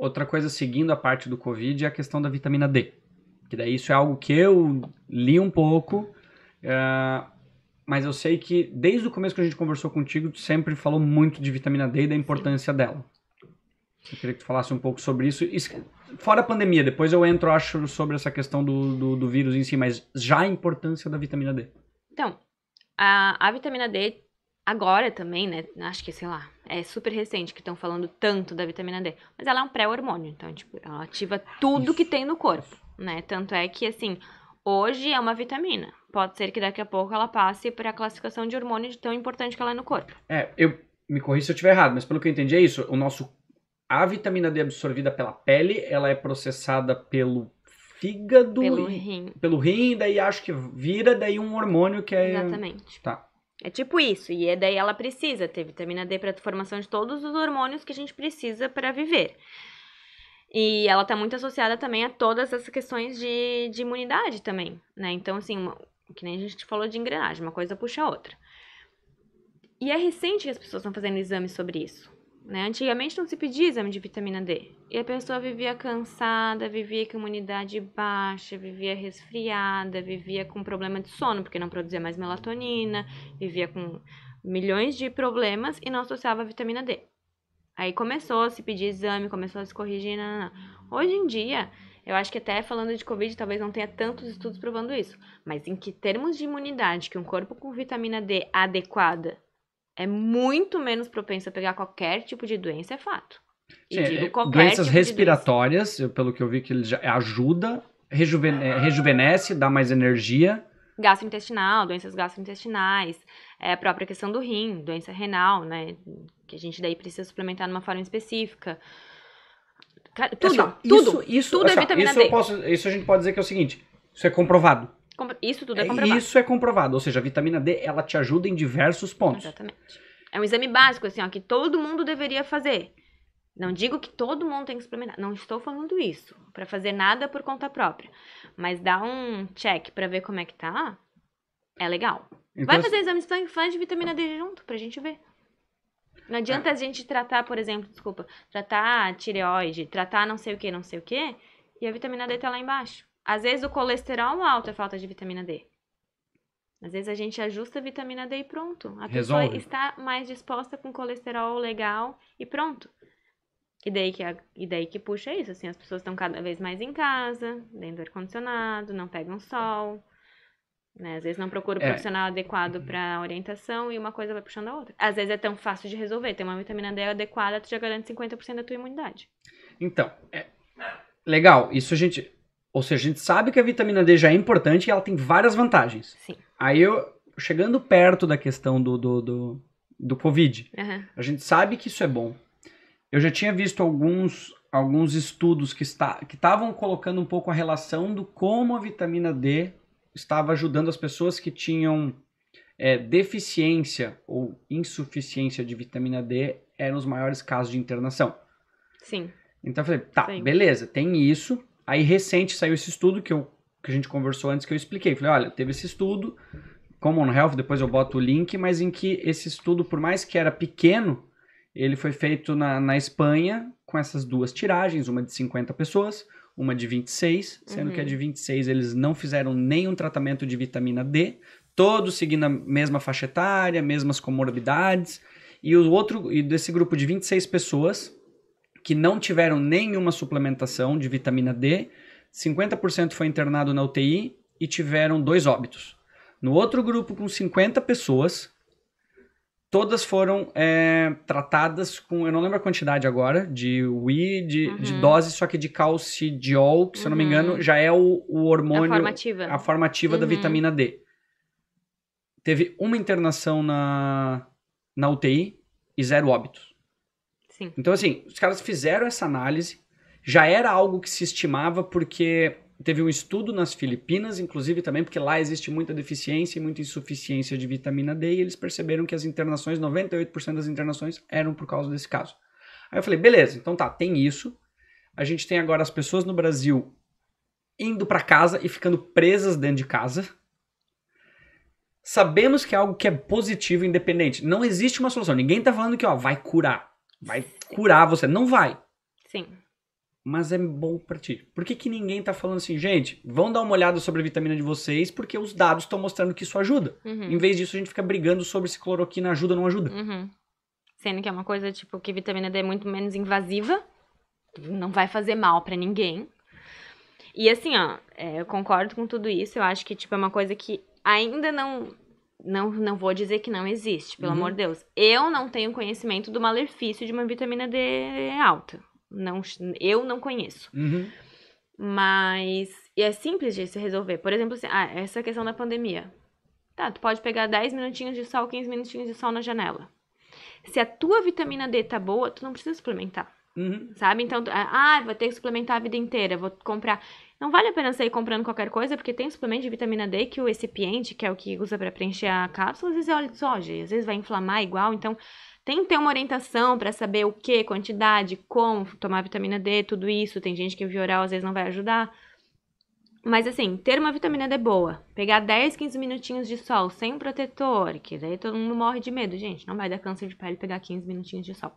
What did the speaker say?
Outra coisa, seguindo a parte do Covid, é a questão da vitamina D. Que daí isso é algo que eu li um pouco, uh, mas eu sei que desde o começo que a gente conversou contigo, tu sempre falou muito de vitamina D e da importância dela. Eu queria que tu falasse um pouco sobre isso. Fora a pandemia, depois eu entro, acho, sobre essa questão do, do, do vírus em si, mas já a importância da vitamina D. Então, a, a vitamina D agora também, né? Acho que, sei lá, é super recente que estão falando tanto da vitamina D. Mas ela é um pré-hormônio, então, tipo, ela ativa tudo que tem no corpo, né? Tanto é que, assim, hoje é uma vitamina. Pode ser que daqui a pouco ela passe para a classificação de hormônio de tão importante que ela é no corpo. É, eu me corri se eu estiver errado, mas pelo que eu entendi é isso. O nosso a vitamina D absorvida pela pele, ela é processada pelo fígado, pelo rim, pelo rim, daí acho que vira daí um hormônio que é Exatamente. Tá. É tipo isso, e é daí ela precisa ter vitamina D para a formação de todos os hormônios que a gente precisa para viver. E ela está muito associada também a todas essas questões de, de imunidade também, né? Então, assim, uma, que nem a gente falou de engrenagem, uma coisa puxa a outra. E é recente que as pessoas estão fazendo exames sobre isso. Né? Antigamente não se pedia exame de vitamina D. E a pessoa vivia cansada, vivia com imunidade baixa, vivia resfriada, vivia com problema de sono, porque não produzia mais melatonina, vivia com milhões de problemas e não associava a vitamina D. Aí começou a se pedir exame, começou a se corrigir. Não, não, não. Hoje em dia, eu acho que até falando de Covid, talvez não tenha tantos estudos provando isso. Mas em que termos de imunidade que um corpo com vitamina D adequada é muito menos propenso a pegar qualquer tipo de doença, é fato. Sim, é, doenças tipo respiratórias, doença. pelo que eu vi que ele já é ajuda, rejuvene, é, rejuvenesce, dá mais energia. Gastrointestinal, doenças gastrointestinais, é a própria questão do rim, doença renal, né? Que a gente daí precisa suplementar de uma forma específica. Tudo, assim, tudo, isso, tudo, isso, tudo é assim, vitamina isso D. Posso, isso a gente pode dizer que é o seguinte, isso é comprovado. Isso tudo é, é comprovado. Isso é comprovado, ou seja, a vitamina D ela te ajuda em diversos pontos. Exatamente. É um exame básico, assim, ó, que todo mundo deveria fazer. Não digo que todo mundo tem que experimentar, não estou falando isso, para fazer nada por conta própria. Mas dá um check para ver como é que tá, é legal. Então, Vai fazer exame de sangue, faz de vitamina D junto, pra gente ver. Não adianta é. a gente tratar, por exemplo, desculpa, tratar tireoide, tratar não sei o que, não sei o que, e a vitamina D tá lá embaixo. Às vezes o colesterol é alto é falta de vitamina D. Às vezes a gente ajusta a vitamina D e pronto. A Resolve. pessoa está mais disposta com colesterol legal e pronto. E daí que, a, e daí que puxa isso, assim, as pessoas estão cada vez mais em casa, dentro do ar-condicionado, não pegam sol, né? Às vezes não procura o é. profissional adequado uhum. para orientação e uma coisa vai puxando a outra. Às vezes é tão fácil de resolver, ter uma vitamina D adequada, tu já garante 50% da tua imunidade. Então, é... legal, isso a gente ou seja, a gente sabe que a vitamina D já é importante e ela tem várias vantagens. Sim. Aí eu, chegando perto da questão do, do, do, do Covid, uhum. a gente sabe que isso é bom. Eu já tinha visto alguns, alguns estudos que estavam que colocando um pouco a relação do como a vitamina D estava ajudando as pessoas que tinham é, deficiência ou insuficiência de vitamina D eram os maiores casos de internação. Sim. Então eu falei, tá, Sim. beleza, tem isso. Aí recente saiu esse estudo que, eu, que a gente conversou antes que eu expliquei. Falei, olha, teve esse estudo, Common Health, depois eu boto o link, mas em que esse estudo, por mais que era pequeno, ele foi feito na, na Espanha com essas duas tiragens, uma de 50 pessoas, uma de 26, sendo uhum. que a uhum. de 26 eles não fizeram nenhum tratamento de vitamina D, todos seguindo a mesma faixa etária, mesmas comorbidades. E o outro, e desse grupo de 26 pessoas, que não tiveram nenhuma suplementação de vitamina D, 50% foi internado na UTI e tiveram dois óbitos. No outro grupo, com 50 pessoas, todas foram é, tratadas com, eu não lembro a quantidade agora, de Wii, de, uhum. de dose, só que de calcidiol, que se uhum. eu não me uhum. engano, já é o, o hormônio. A formativa. A formativa uhum. da vitamina D. Teve uma internação na, na UTI e zero óbitos. Sim. Então, assim, os caras fizeram essa análise, já era algo que se estimava porque teve um estudo nas Filipinas, inclusive também porque lá existe muita deficiência e muita insuficiência de vitamina D, e eles perceberam que as internações, 98% das internações eram por causa desse caso. Aí eu falei, beleza, então tá, tem isso. A gente tem agora as pessoas no Brasil indo para casa e ficando presas dentro de casa. Sabemos que é algo que é positivo, independente. Não existe uma solução. Ninguém tá falando que, ó, vai curar Vai curar você. Não vai. Sim. Mas é bom partir ti. Por que, que ninguém tá falando assim, gente, vão dar uma olhada sobre a vitamina de vocês, porque os dados estão mostrando que isso ajuda. Uhum. Em vez disso, a gente fica brigando sobre se cloroquina ajuda ou não ajuda. Uhum. Sendo que é uma coisa, tipo, que vitamina D é muito menos invasiva, não vai fazer mal para ninguém. E assim, ó, é, eu concordo com tudo isso, eu acho que, tipo, é uma coisa que ainda não não, não vou dizer que não existe, pelo uhum. amor de Deus. Eu não tenho conhecimento do malefício de uma vitamina D alta. Não, eu não conheço. Uhum. Mas e é simples de se resolver. Por exemplo, assim, ah, essa questão da pandemia. Tá, tu pode pegar 10 minutinhos de sol, 15 minutinhos de sol na janela. Se a tua vitamina D tá boa, tu não precisa suplementar. Uhum. Sabe? Então, ah, ah, vou ter que suplementar a vida inteira, vou comprar. Não vale a pena sair comprando qualquer coisa, porque tem suplemento de vitamina D que o recipiente, que é o que usa para preencher a cápsula, às vezes é óleo de soja, às vezes vai inflamar igual, então tem que ter uma orientação para saber o que, quantidade, como tomar vitamina D, tudo isso. Tem gente que o via oral às vezes não vai ajudar. Mas assim, ter uma vitamina D boa, pegar 10, 15 minutinhos de sol sem protetor, que daí todo mundo morre de medo, gente, não vai dar câncer de pele pegar 15 minutinhos de sol.